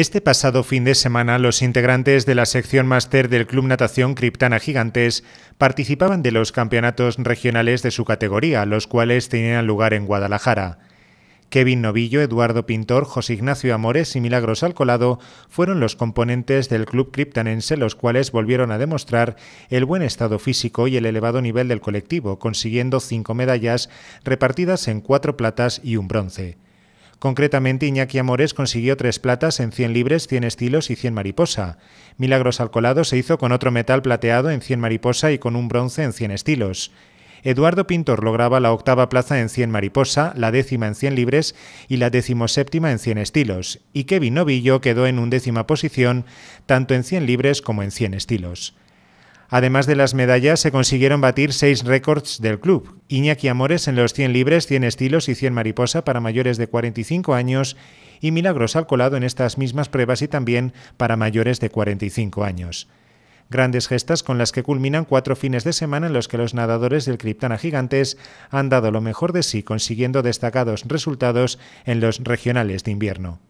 Este pasado fin de semana, los integrantes de la sección máster del Club Natación Criptana Gigantes participaban de los campeonatos regionales de su categoría, los cuales tenían lugar en Guadalajara. Kevin Novillo, Eduardo Pintor, José Ignacio Amores y Milagros Alcolado fueron los componentes del club criptanense, los cuales volvieron a demostrar el buen estado físico y el elevado nivel del colectivo, consiguiendo cinco medallas repartidas en cuatro platas y un bronce. Concretamente, Iñaki Amores consiguió tres platas en 100 libres, 100 estilos y 100 mariposa. Milagros Alcolado se hizo con otro metal plateado en 100 mariposa y con un bronce en 100 estilos. Eduardo Pintor lograba la octava plaza en 100 mariposa, la décima en 100 libres y la decimoséptima en 100 estilos, y Kevin Novillo quedó en undécima posición tanto en 100 libres como en 100 estilos. Además de las medallas, se consiguieron batir seis récords del club. Iñaki Amores en los 100 libres, 100 estilos y 100 mariposa para mayores de 45 años y Milagros Alcolado en estas mismas pruebas y también para mayores de 45 años. Grandes gestas con las que culminan cuatro fines de semana en los que los nadadores del Criptana Gigantes han dado lo mejor de sí consiguiendo destacados resultados en los regionales de invierno.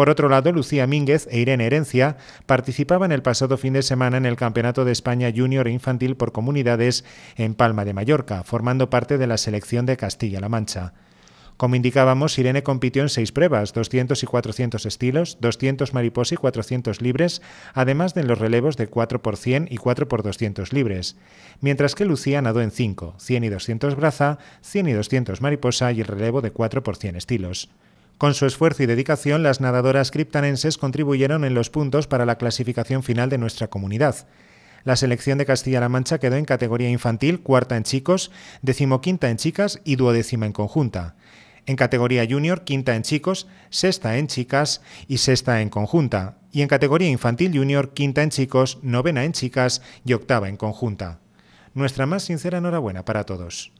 Por otro lado, Lucía Mínguez e Irene Herencia participaban el pasado fin de semana en el Campeonato de España Junior e Infantil por Comunidades en Palma de Mallorca, formando parte de la selección de Castilla-La Mancha. Como indicábamos, Irene compitió en seis pruebas, 200 y 400 estilos, 200 mariposa y 400 libres, además de los relevos de 4 por 100 y 4 por 200 libres, mientras que Lucía nadó en 5, 100 y 200 braza, 100 y 200 mariposa y el relevo de 4 por 100 estilos. Con su esfuerzo y dedicación, las nadadoras criptanenses contribuyeron en los puntos para la clasificación final de nuestra comunidad. La selección de Castilla-La Mancha quedó en categoría infantil, cuarta en chicos, decimoquinta en chicas y duodécima en conjunta. En categoría junior, quinta en chicos, sexta en chicas y sexta en conjunta. Y en categoría infantil junior, quinta en chicos, novena en chicas y octava en conjunta. Nuestra más sincera enhorabuena para todos.